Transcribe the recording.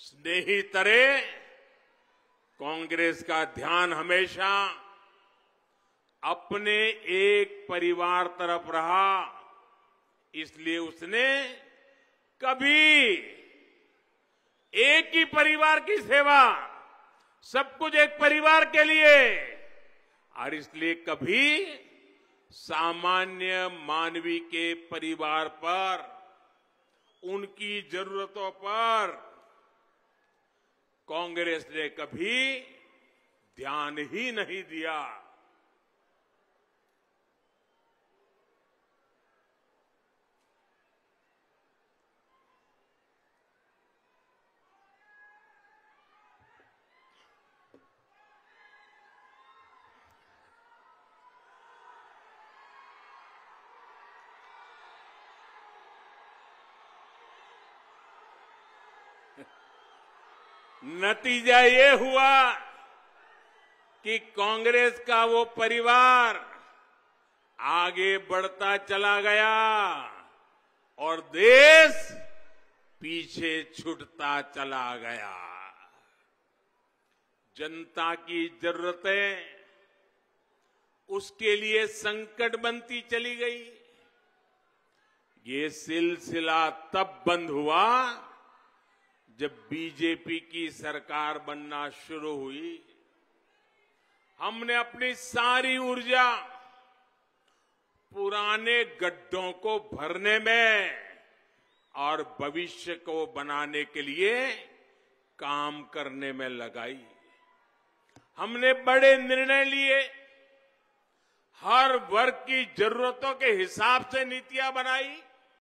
स्नेहितरे कांग्रेस का ध्यान हमेशा अपने एक परिवार तरफ रहा इसलिए उसने कभी एक ही परिवार की सेवा सब कुछ एक परिवार के लिए और इसलिए कभी सामान्य मानवी के परिवार पर उनकी जरूरतों पर कांग्रेस ने कभी ध्यान ही नहीं दिया नतीजा ये हुआ कि कांग्रेस का वो परिवार आगे बढ़ता चला गया और देश पीछे छूटता चला गया जनता की जरूरतें उसके लिए संकट बनती चली गई ये सिलसिला तब बंद हुआ जब बीजेपी की सरकार बनना शुरू हुई हमने अपनी सारी ऊर्जा पुराने गड्ढों को भरने में और भविष्य को बनाने के लिए काम करने में लगाई हमने बड़े निर्णय लिए हर वर्ग की जरूरतों के हिसाब से नीतियां बनाई